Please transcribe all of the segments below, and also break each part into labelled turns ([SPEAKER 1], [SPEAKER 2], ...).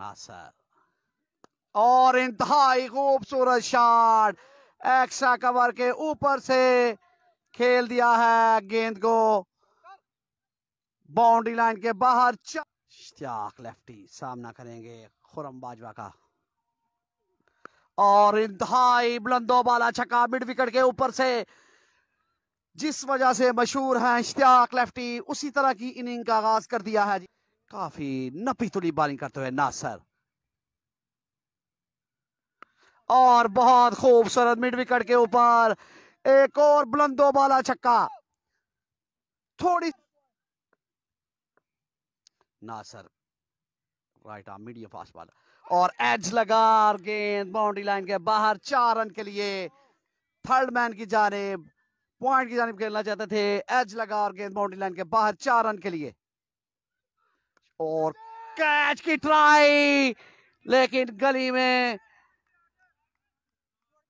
[SPEAKER 1] नासर और इंतहाई खूबसूरत शॉट एक्स्ट्रा कवर के ऊपर से खेल दिया है गेंद को बाउंड्री लाइन के बाहर इश्तियाक लेफ्टी सामना करेंगे खुरम बाजवा का और इंतहाई बुलंदो बाला छका मिड विकेट के ऊपर से जिस वजह से मशहूर हैं इश्तियाक लेफ्टी उसी तरह की इनिंग का आगाज कर दिया है जी काफी नपी तुली बॉलिंग करते हुए नासर और बहुत खूबसूरत मिड विकेट के ऊपर एक और बुलंदो बाला छक्का थोड़ी Nasir right arm medium fast ball और एज लगा गेंद बाउंड्री लाइन के बाहर चार रन के लिए थर्ड मैन की जानेब पॉइंट की जानेब खेलना चाहते थे एज लगा और गेंद बाउंड्री लाइन के बाहर चार रन के लिए और कैच की ट्राई लेकिन गली में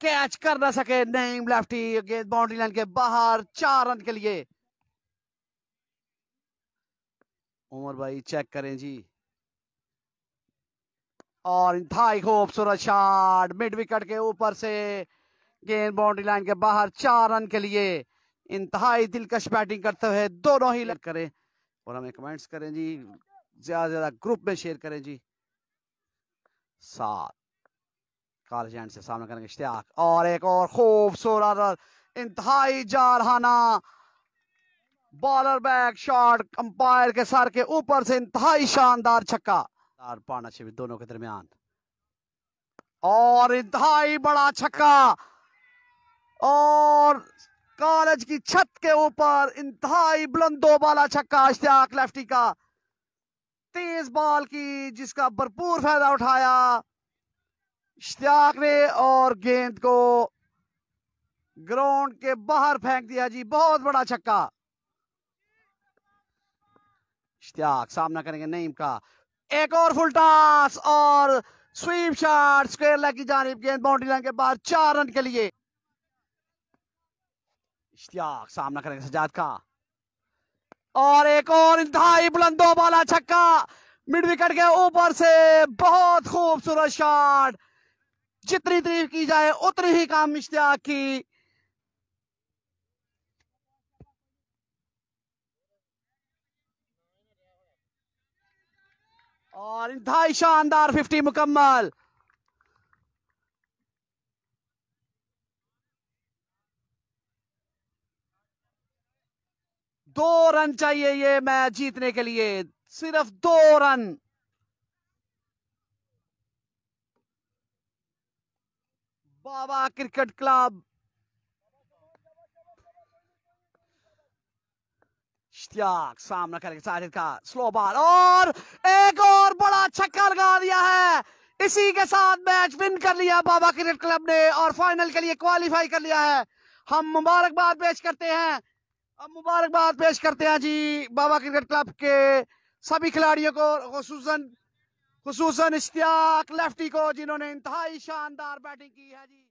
[SPEAKER 1] कैच कर ना सके नईम लेफ्टी गेंद बाउंड्री लाइन के बाहर चार रन के लिए उमर भाई चेक करें जी और इंतहाई खूबसूरत शार्ट मिड विकेट के ऊपर से गेंद बाउंड्री लाइन के बाहर चार रन के लिए इंतहाई दिलकश बैटिंग करते हुए दोनों ही लग करें और हमें कमेंट्स करें जी ज्यादा से ज्यादा ग्रुप में शेयर करें जी सात काले से सामना करेंगे इश्तिया और एक और खूबसूरत इंतहाई जारहाना बॉलर बैक शॉट अंपायर के सर के ऊपर से इंतहाई शानदार छक्का पार्टनरशिप दोनों के दरमियान और इंतहाई बड़ा छक्का और कॉलेज की छत के ऊपर इंतहाई बुलंदो वाला छक्का इश्तिया लेफ्टी का तेज बॉल की जिसका भरपूर फायदा उठाया इश्तियाक ने और गेंद को ग्राउंड के बाहर फेंक दिया जी बहुत बड़ा छक्का इश्तियाक सामना करेंगे नईम का एक और फुल टॉस और स्वीप शॉट स्क्वेयर लेग की जानीब गेंद बाउंड्री लाइन के बाहर चार रन के लिए इश्तियाक सामना करेंगे सजाद का और एक और इंतहाई बुलंदों वाला छक्का मिड विकेट के ऊपर से बहुत खूबसूरत शॉट जितनी तारीफ की जाए उतनी ही काम इश्तियाक की और इंतहाई शानदार फिफ्टी मुकम्मल दो रन चाहिए ये मैच जीतने के लिए सिर्फ दो run Baba cricket club Ishtiaq सामना करेंगे साजिद का स्लो बॉल और एक और बड़ा छक्का लगा दिया है इसी के साथ मैच विन कर लिया बाबा क्रिकेट क्लब ने और फाइनल के लिए क्वालिफाई कर लिया है हम मुबारकबाद पेश करते हैं अब मुबारकबाद पेश करते हैं जी बाबा क्रिकेट क्लब के सभी खिलाड़ियों को खसूस खसूस इश्तियाक लेफ्टी को जिन्होंने इंतहाई शानदार बैटिंग की है जी